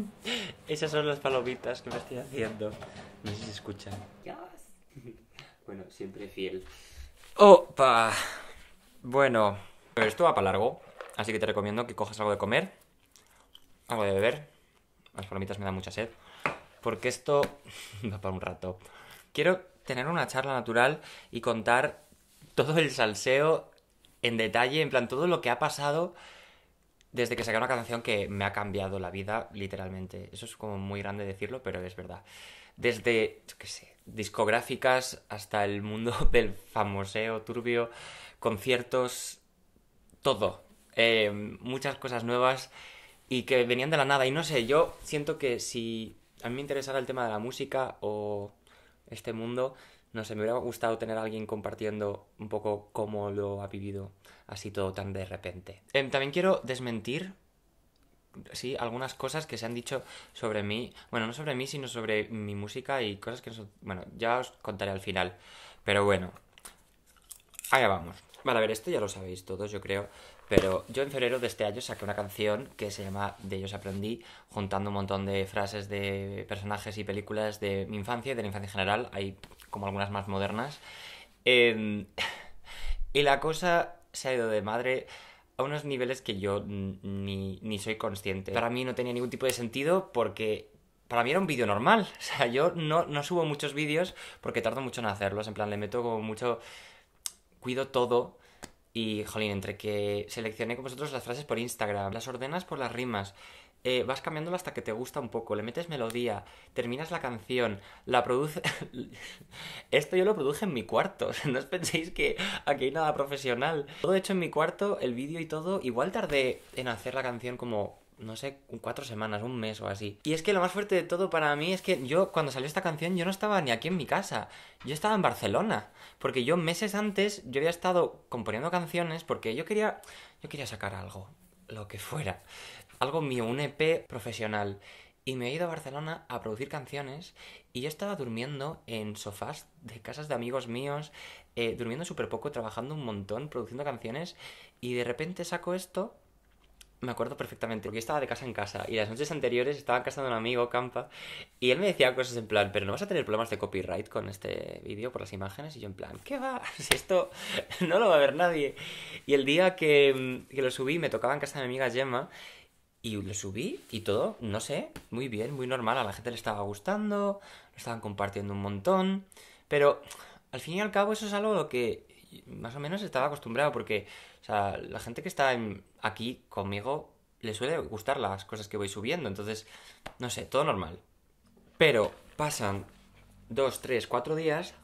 Esas son las palomitas que me estoy haciendo. No sé si se escuchan. Bueno, siempre fiel. Opa. Bueno, pero esto va para largo. Así que te recomiendo que cojas algo de comer, algo de beber. Las palomitas me dan mucha sed. Porque esto va para un rato. Quiero tener una charla natural y contar todo el salseo en detalle, en plan todo lo que ha pasado desde que saqué una canción que me ha cambiado la vida, literalmente. Eso es como muy grande decirlo, pero es verdad. Desde, yo qué sé, discográficas hasta el mundo del famoseo, turbio, conciertos, todo. Eh, muchas cosas nuevas y que venían de la nada. Y no sé, yo siento que si a mí me interesara el tema de la música o este mundo, no sé, me hubiera gustado tener a alguien compartiendo un poco cómo lo ha vivido así todo tan de repente. Em, también quiero desmentir sí, algunas cosas que se han dicho sobre mí, bueno, no sobre mí, sino sobre mi música y cosas que no son... Bueno, ya os contaré al final, pero bueno, allá vamos. Vale, a ver, esto ya lo sabéis todos, yo creo, pero yo en febrero de este año saqué una canción que se llama De ellos aprendí, juntando un montón de frases de personajes y películas de mi infancia y de la infancia en general, hay como algunas más modernas. Em, y la cosa se ha ido de madre a unos niveles que yo ni, soy consciente. Para mí no tenía ningún tipo de sentido porque para mí era un vídeo normal. O sea, yo no, no subo muchos vídeos porque tardo mucho en hacerlos. En plan, le meto como mucho. Cuido todo. Y, jolín, entre que seleccioné con vosotros las frases por Instagram, las ordenas por las rimas, eh, vas cambiándolo hasta que te gusta un poco, le metes melodía, terminas la canción, la produce... Esto yo lo produje en mi cuarto, no os penséis que aquí hay nada profesional. Todo hecho en mi cuarto, el vídeo y todo, igual tardé en hacer la canción como no sé, cuatro semanas, un mes o así. Y es que lo más fuerte de todo para mí es que yo, cuando salió esta canción, yo no estaba ni aquí en mi casa, yo estaba en Barcelona. Porque yo meses antes, yo había estado componiendo canciones porque yo quería, yo quería sacar algo, lo que fuera algo mío, un EP profesional. Y me he ido a Barcelona a producir canciones y yo estaba durmiendo en sofás de casas de amigos míos, eh, durmiendo súper poco, trabajando un montón, produciendo canciones y de repente saco esto me acuerdo perfectamente, porque estaba de casa en casa y las noches anteriores estaba en casa de un amigo, Campa, y él me decía cosas en plan, pero no vas a tener problemas de copyright con este vídeo por las imágenes, y yo en plan, ¿qué va? Si esto no lo va a ver nadie. Y el día que, que lo subí me tocaba en casa de mi amiga Gemma y lo subí y todo, no sé, muy bien, muy normal. A la gente le estaba gustando, lo estaban compartiendo un montón. Pero al fin y al cabo eso es algo a lo que más o menos estaba acostumbrado porque o sea, la gente que está aquí conmigo le suele gustar las cosas que voy subiendo. Entonces, no sé, todo normal. Pero pasan dos, tres, cuatro días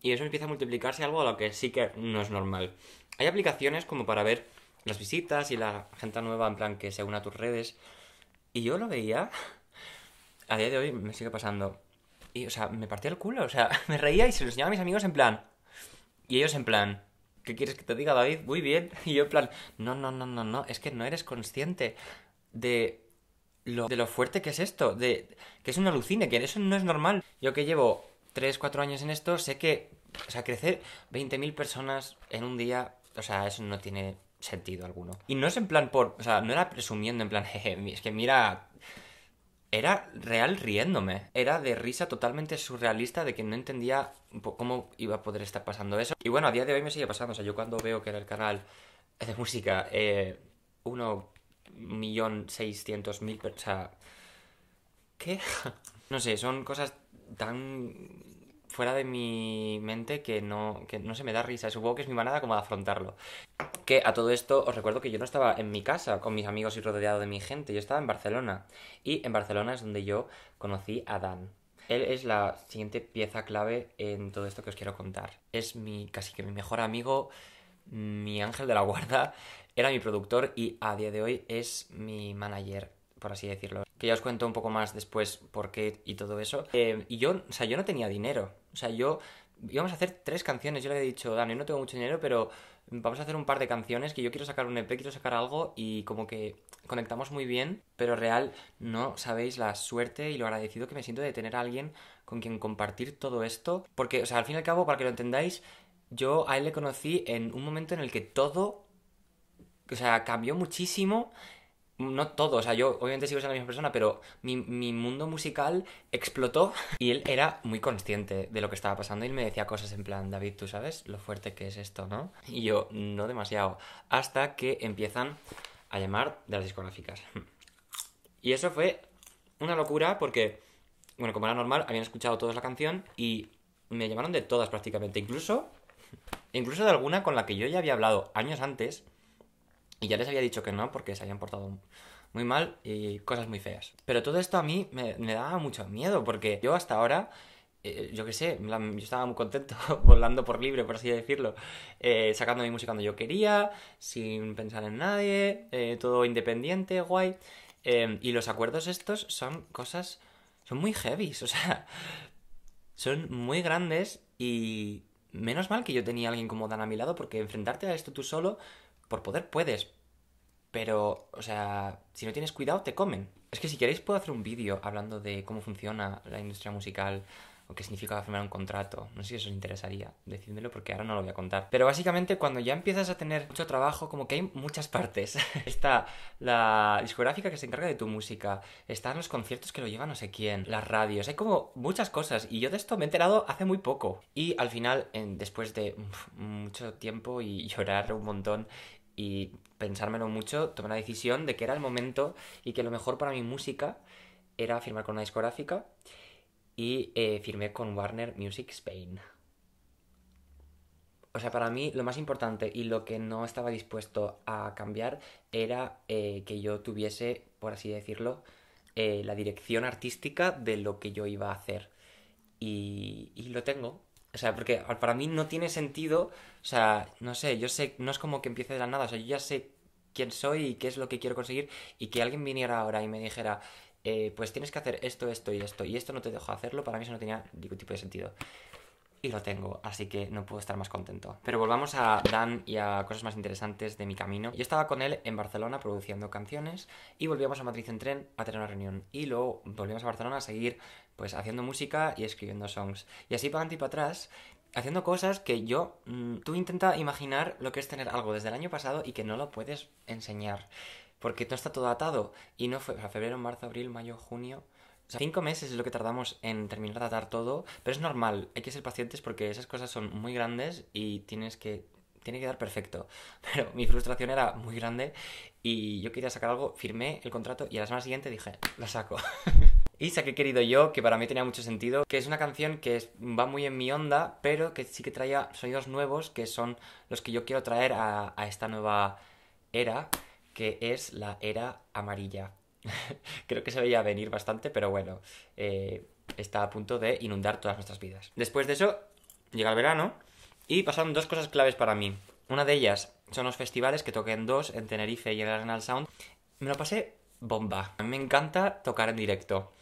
y eso empieza a multiplicarse algo a lo que sí que no es normal. Hay aplicaciones como para ver las visitas y la gente nueva, en plan, que se une a tus redes. Y yo lo veía, a día de hoy me sigue pasando. Y, o sea, me partía el culo, o sea, me reía y se lo enseñaba a mis amigos en plan. Y ellos en plan, ¿qué quieres que te diga, David? Muy bien. Y yo en plan, no, no, no, no, no, es que no eres consciente de lo, de lo fuerte que es esto, de que es una alucine, que eso no es normal. Yo que llevo 3, 4 años en esto, sé que, o sea, crecer 20.000 personas en un día, o sea, eso no tiene sentido alguno. Y no es en plan por. O sea, no era presumiendo en plan, jeje, es que mira. Era real riéndome. Era de risa totalmente surrealista de que no entendía cómo iba a poder estar pasando eso. Y bueno, a día de hoy me sigue pasando. O sea, yo cuando veo que era el canal de música, eh, uno millón seiscientos mil. O sea. ¿Qué? no sé, son cosas tan fuera de mi mente que no, que no se me da risa. Supongo que es mi manada como de afrontarlo. Que a todo esto os recuerdo que yo no estaba en mi casa con mis amigos y rodeado de mi gente, yo estaba en Barcelona. Y en Barcelona es donde yo conocí a Dan. Él es la siguiente pieza clave en todo esto que os quiero contar. Es mi casi que mi mejor amigo, mi ángel de la guarda, era mi productor y a día de hoy es mi manager por así decirlo. Que ya os cuento un poco más después por qué y todo eso. Eh, y yo, o sea, yo no tenía dinero. O sea, yo íbamos a hacer tres canciones. Yo le he dicho, Dani, no tengo mucho dinero, pero vamos a hacer un par de canciones que yo quiero sacar un EP, quiero sacar algo y como que conectamos muy bien, pero real, no sabéis la suerte y lo agradecido que me siento de tener a alguien con quien compartir todo esto. Porque, o sea, al fin y al cabo, para que lo entendáis, yo a él le conocí en un momento en el que todo, o sea, cambió muchísimo no todo, o sea, yo obviamente sigo siendo la misma persona, pero mi, mundo musical explotó y él era muy consciente de lo que estaba pasando y me decía cosas en plan, David, tú sabes lo fuerte que es esto, ¿no? Y yo, no demasiado, hasta que empiezan a llamar de las discográficas. Y eso fue una locura porque, bueno, como era normal, habían escuchado todos la canción y me llamaron de todas prácticamente, incluso, incluso de alguna con la que yo ya había hablado años antes y ya les había dicho que no porque se habían portado muy mal y cosas muy feas. Pero todo esto a mí me, daba mucho miedo porque yo hasta ahora eh, yo qué sé, yo estaba muy contento volando por libre, por así decirlo, eh, sacando mi música cuando yo quería, sin pensar en nadie, eh, todo independiente, guay. Em, y los acuerdos estos son cosas, son muy heavy, o sea, son muy grandes y menos mal que yo tenía a alguien como Dan a mi lado, porque enfrentarte a esto tú solo por poder puedes. Pero, o sea, si no tienes cuidado, te comen. Es que si queréis puedo hacer un vídeo hablando de cómo funciona la industria musical o qué significa firmar un contrato. No sé si eso os interesaría, decídmelo porque ahora no lo voy a contar. Pero básicamente cuando ya empiezas a tener mucho trabajo, como que hay muchas partes. está la discográfica que se encarga de tu música, están los conciertos que lo llevan no sé quién, las radios, hay como muchas cosas y yo de esto me he enterado hace muy poco. Y al final, después de mucho tiempo y llorar un montón y pensármelo mucho, tomé la decisión de que era el momento y que lo mejor para mi música era firmar con una discográfica y eh, firmé con Warner Music Spain. O sea, para mí lo más importante y lo que no estaba dispuesto a cambiar era eh, que yo tuviese, por así decirlo, eh, la dirección artística de lo que yo iba a hacer. y lo tengo, o sea, porque para mí no tiene sentido, o sea, no sé, yo sé, no es como que empiece de la nada, o sea, yo ya sé quién soy y qué es lo que quiero conseguir y que alguien viniera ahora y me dijera, eh, pues tienes que hacer esto, esto y esto, y esto no te dejo hacerlo, para mí eso no tenía ningún tipo de sentido y lo tengo, así que no puedo estar más contento. Pero volvamos a Dan y a cosas más interesantes de mi camino. Yo estaba con él en Barcelona produciendo canciones y volvíamos a Madrid en tren a tener una reunión y luego volvíamos a Barcelona a seguir pues haciendo música y escribiendo songs. Y así para adelante y para atrás haciendo cosas que yo... Mm, tú intenta imaginar lo que es tener algo desde el año pasado y que no lo puedes enseñar. Porque no está todo atado. Y no fue... O febrero, marzo, abril, mayo, junio... O sea, cinco meses es lo que tardamos en terminar de dar todo, pero es normal, hay que ser pacientes porque esas cosas son muy grandes y tienes que tiene que dar perfecto. Pero mi frustración era muy grande y yo quería sacar algo, firmé el contrato y a la semana siguiente dije, la saco. y saqué Querido Yo, que para mí tenía mucho sentido, que es una canción que va muy en mi onda, pero que sí que traía sonidos nuevos, que son los que yo quiero traer a esta nueva era, que es la era amarilla. Creo que se veía venir bastante, pero bueno, eh, está a punto de inundar todas nuestras vidas. Después de eso, llega el verano y pasaron dos cosas claves para mí. Una de ellas son los festivales que toqué en dos, en Tenerife y en el Sound. Me lo pasé bomba. A mí me encanta tocar en directo.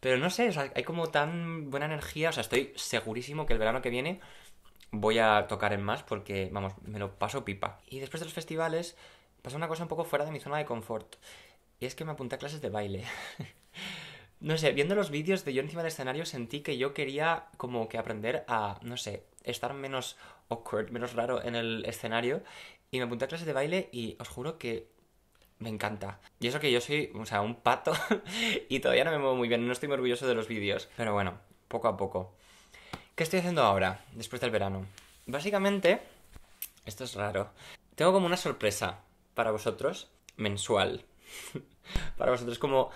Pero no sé, o sea, hay como tan buena energía. O sea, estoy segurísimo que el verano que viene voy a tocar en más porque, vamos, me lo paso pipa. Y después de los festivales, pasa una cosa un poco fuera de mi zona de confort. Y es que me apunté a clases de baile. no sé, viendo los vídeos de yo encima del escenario sentí que yo quería como que aprender a, no sé, estar menos awkward, menos raro en el escenario. Y me apunté a clases de baile y os juro que me encanta. Y eso que yo soy, o sea, un pato y todavía no me muevo muy bien, no estoy muy orgulloso de los vídeos. Pero bueno, poco a poco. ¿Qué estoy haciendo ahora, después del verano? Básicamente, esto es raro. Tengo como una sorpresa para vosotros mensual. para vosotros, como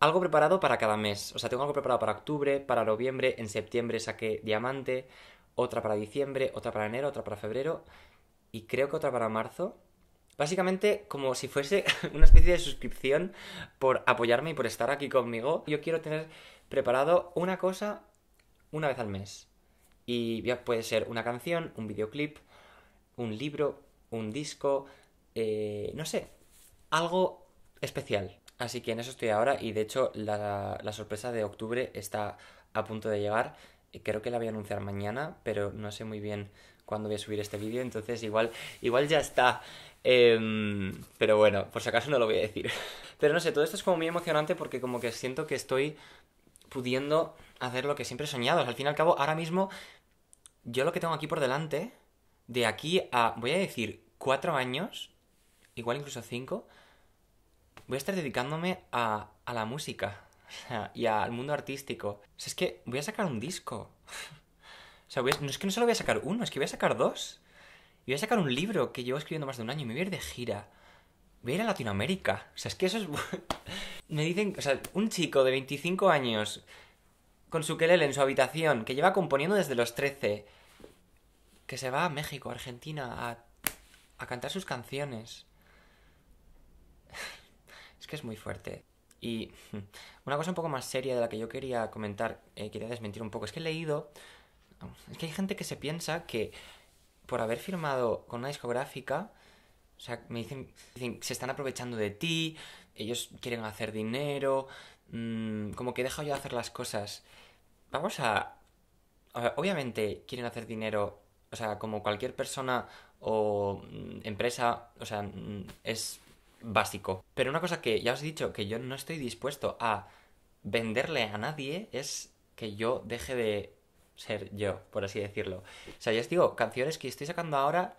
algo preparado para cada mes. O sea, tengo algo preparado para octubre, para noviembre, en septiembre saqué diamante, otra para diciembre, otra para enero, otra para febrero y creo que otra para marzo. Básicamente como si fuese una especie de suscripción por apoyarme y por estar aquí conmigo. Yo quiero tener preparado una cosa una vez al mes. Y ya puede ser una canción, un videoclip, un libro, un disco, eh, no sé, algo especial. Así que en eso estoy ahora y de hecho la, sorpresa de octubre está a punto de llegar. Eh, creo que la voy a anunciar mañana, pero no sé muy bien cuándo voy a subir este vídeo, entonces igual, igual ya está. Em, pero bueno, por si acaso no lo voy a decir. Pero no sé, todo esto es como muy emocionante porque como que siento que estoy pudiendo hacer lo que siempre he soñado. al fin y al cabo, ahora mismo, yo lo que tengo aquí por delante, de aquí a, voy a decir, cuatro años, igual incluso cinco, voy a estar dedicándome a, a la música y al mundo artístico. O sea, es que voy a sacar un disco. O sea, no es que no solo voy a sacar uno, es que voy a sacar dos. Y voy a sacar un libro que llevo escribiendo más de un año y me voy a ir de gira. Voy a ir a Latinoamérica. O sea, es que eso es... me dicen, o sea, un chico de 25 años con su quelele en su habitación, que lleva componiendo desde los 13, que se va a México, Argentina, a, a cantar sus canciones que es muy fuerte. Y una cosa un poco más seria de la que yo quería comentar, eh, quería desmentir un poco, es que he leído, es que hay gente que se piensa que por haber firmado con una discográfica, o sea, me dicen, se están aprovechando de ti, ellos quieren hacer dinero, mm, como que he yo hacer las cosas. Vamos a... Obviamente quieren hacer dinero, o sea, como cualquier persona o mm, empresa, o sea, mm, es básico. Pero una cosa que ya os he dicho, que yo no estoy dispuesto a venderle a nadie, es que yo deje de ser yo, por así decirlo. O sea, ya os digo, canciones que estoy sacando ahora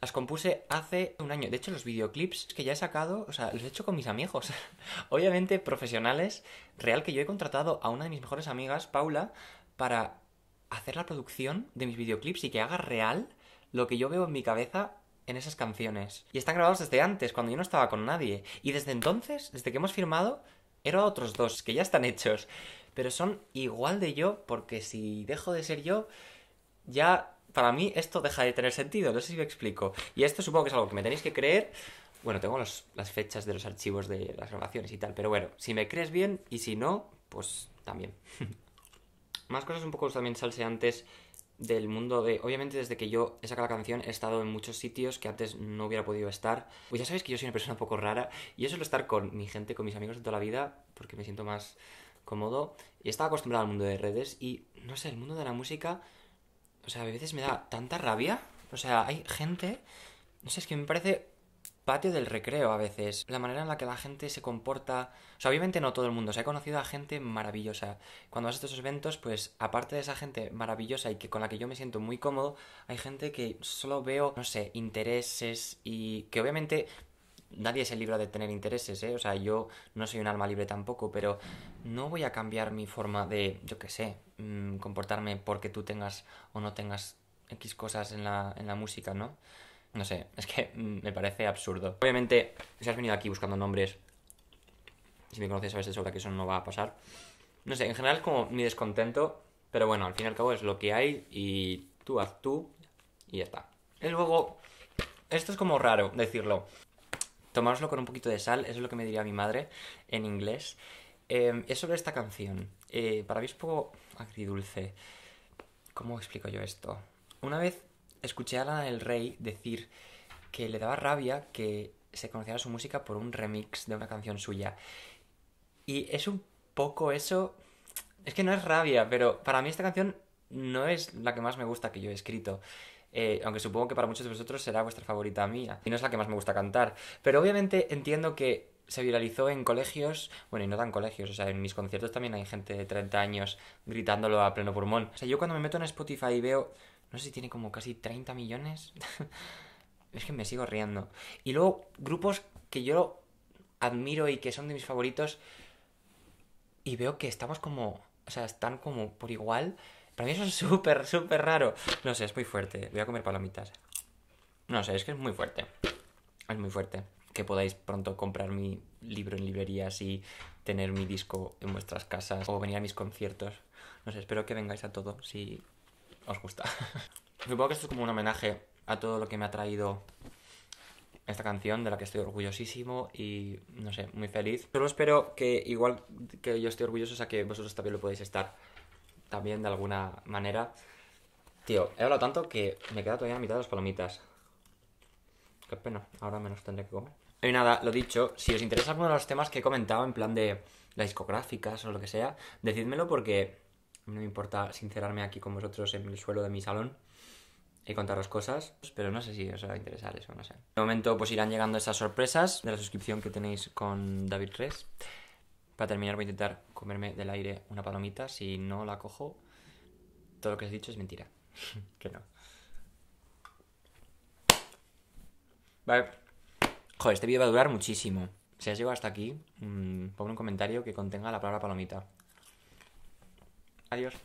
las compuse hace un año. De hecho, los videoclips que ya he sacado, o sea, los he hecho con mis amigos. Obviamente, profesionales. Real que yo he contratado a una de mis mejores amigas, Paula, para hacer la producción de mis videoclips y que haga real lo que yo veo en mi cabeza en esas canciones. Y están grabados desde antes, cuando yo no estaba con nadie. Y desde entonces, desde que hemos firmado, era otros dos, que ya están hechos. Pero son igual de yo, porque si dejo de ser yo, ya para mí esto deja de tener sentido. No sé si me explico. Y esto supongo que es algo que me tenéis que creer. Bueno, tengo las fechas de los archivos de las grabaciones y tal, pero bueno, si me crees bien y si no, pues también. Más cosas un poco también salseantes del mundo de... Obviamente desde que yo he sacado la canción he estado en muchos sitios que antes no hubiera podido estar. Pues ya sabéis que yo soy una persona un poco rara y yo suelo estar con mi gente, con mis amigos de toda la vida, porque me siento más cómodo. Y estaba acostumbrado al mundo de redes y, no sé, el mundo de la música... O sea, a veces me da tanta rabia. O sea, hay gente... No sé, es que me parece patio del recreo a veces, la manera en la que la gente se comporta, obviamente no todo el mundo, o sea, he conocido a gente maravillosa. Cuando vas a estos eventos, pues aparte de esa gente maravillosa y que con la que yo me siento muy cómodo, hay gente que solo veo, no sé, intereses y que obviamente nadie se libra de tener intereses, ¿eh? O sea, yo no soy un alma libre tampoco, pero no voy a cambiar mi forma de, yo qué sé, mm, comportarme porque tú tengas o no tengas X cosas en la, en la música, ¿no? No sé, es que mm, me parece absurdo. Obviamente, si has venido aquí buscando nombres, si me conoces sabes de sobre que eso no va a pasar. No sé, en general es como mi descontento, pero bueno, al fin y al cabo es lo que hay y tú haz tú y ya está. Y luego, esto es como raro decirlo. Tomároslo con un poquito de sal, eso es lo que me diría mi madre en inglés. Em, es sobre esta canción. Eh, para mí es agridulce. ¿Cómo explico yo esto? Una vez escuché a Lana del Rey decir que le daba rabia que se conociera su música por un remix de una canción suya. Y es un poco eso. Es que no es rabia, pero para mí esta canción no es la que más me gusta que yo he escrito. Eh, aunque supongo que para muchos de vosotros será vuestra favorita mía. Y no es la que más me gusta cantar. Pero obviamente entiendo que se viralizó en colegios, bueno, y no tan colegios, o sea, en mis conciertos también hay gente de 30 años gritándolo a pleno pulmón. O sea, yo cuando me meto en Spotify y veo no sé si tiene como casi 30 millones. es que me sigo riendo. Y luego grupos que yo admiro y que son de mis favoritos y veo que estamos como, o sea, están como por igual. Para mí eso es súper, súper raro. No sé, es muy fuerte. Voy a comer palomitas. No sé, es que es muy fuerte. Es muy fuerte. Que podáis pronto comprar mi libro en librerías y tener mi disco en vuestras casas o venir a mis conciertos. No sé, espero que vengáis a todo. Si os gusta. Supongo que esto es como un homenaje a todo lo que me ha traído esta canción de la que estoy orgullosísimo y no sé, muy feliz. Solo espero que igual que yo estoy orgulloso, o sea que vosotros también lo podéis estar también de alguna manera. Tío, he hablado tanto que me queda todavía la mitad de las palomitas. Qué pena, ahora menos tendré que comer. Y nada, lo dicho, si os interesa alguno de los temas que he comentado en plan de las discográficas o lo que sea, decídmelo porque no me importa sincerarme aquí con vosotros en el suelo de mi salón y contaros cosas, pero no sé si os va a interesar eso, no sé. De momento pues irán llegando esas sorpresas de la suscripción que tenéis con David 3. Para terminar voy a intentar comerme del aire una palomita, si no la cojo, todo lo que os he dicho es mentira. que no. Vale. Joder, este vídeo va a durar muchísimo. Si has llegado hasta aquí, mmm, un comentario que contenga la palabra palomita. Adiós.